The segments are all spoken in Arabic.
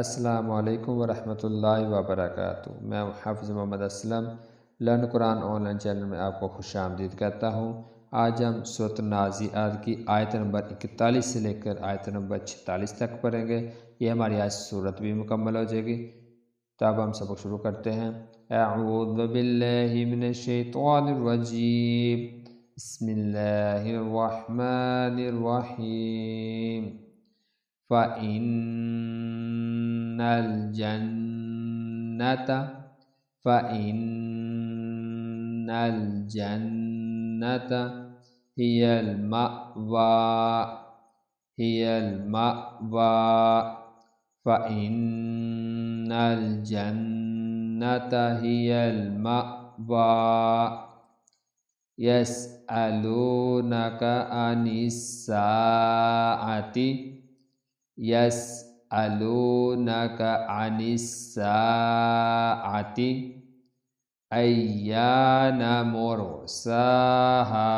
السلام علیکم ورحمۃ اللہ وبرکاتہ میں حافظ محمد اسلم لن قرآن آن لائن چینل میں آپ کو خوش آمدید کرتا ہوں آج ہم سورت نازی کی آیت نمبر اکتالیس سے لے کر آیت نمبر چھتالیس تک پڑھیں گے یہ ہماری آج صورت بھی مکمل ہو جائے گی تب ہم سب کو شروع کرتے ہیں اعوذ باللہ من الشیطان الرجیم بسم اللہ الرحمن الرحیم فَإِنَّ الجنة فإن الجنة هي المأوى هي المأوى فإن الجنة هي المأوى يسألونك عن الساعة يسألونك yas'alunaka anis sa'ati ayyana mursaha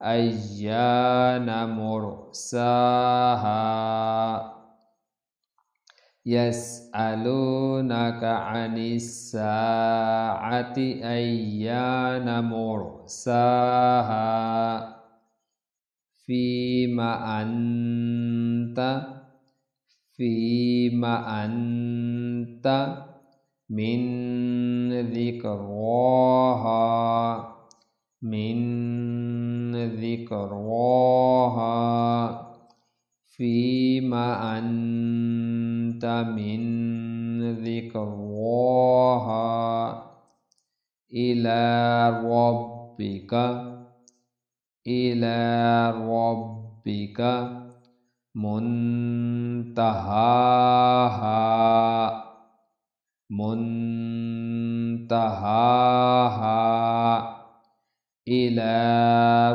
ayyana mursaha yas'alunaka anis sa'ati ayyana mursaha fima anta فيما أنت من ذكرها من ذكرها فيما أنت من ذكرها إلى ربك إلى ربك muntahaha muntahaha ila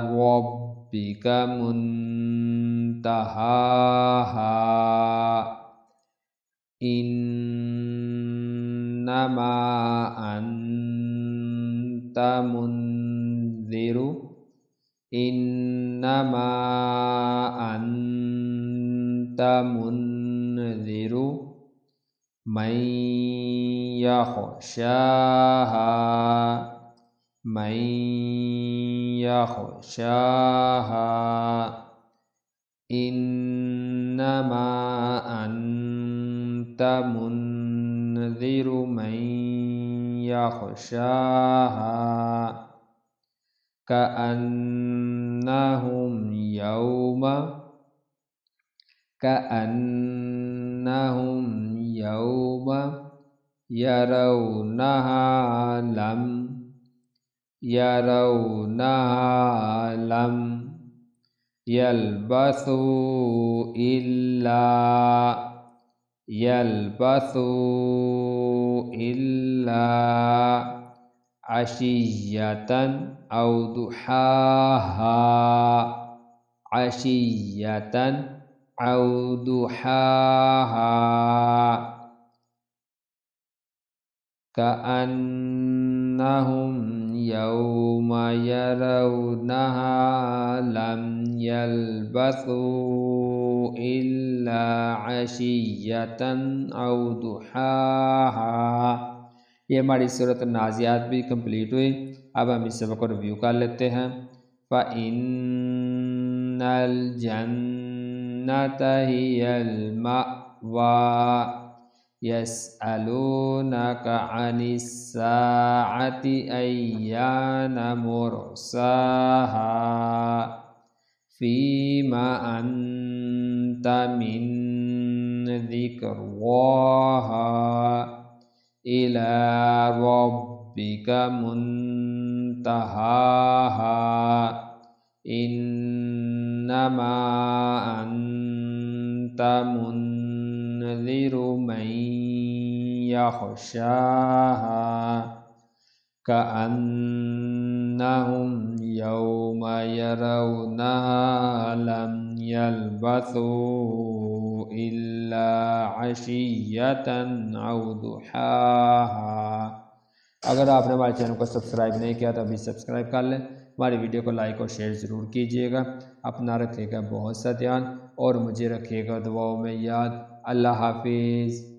rabbika muntahaha innama anta munziru innama anta أنت منذر من يخشاها من يخشاها إنما أنت منذر من يخشاها كأنهم يوم كأنهم يوم يرونها لم يرونها لم يلبثوا إلا يلبثوا إلا عشية أو ضحاها عشية أو ضحاها كأنهم يوم يرونها لم يلبثوا إلا عشية أو ضحاها یہ ہماری صورت نازیات بھی کمپلیٹ ہوئی اب ہم اس سبق کو ریویو کر لیتے ہیں فَإِنَّ الْجَنَّ الجنة هي المأوى يسألونك عن الساعة أيان مرساها فيما أنت من الله إلى ربك منتهاها إنما أنت انت منذر من يخشاها كأنهم يوم يرونها لم يلبثوا إلا عشية أو ضحاها اگر آپ نے ہمارے چینل کو سبسکرائب نہیں کیا تو ابھی سبسکرائب کر لیں ہماری ویڈیو کو لائک اور شیئر ضرور کیجیے گا اپنا رکھے گا بہت سا دھیان اور مجھے رکھیے گا دعاؤں میں یاد اللہ حافظ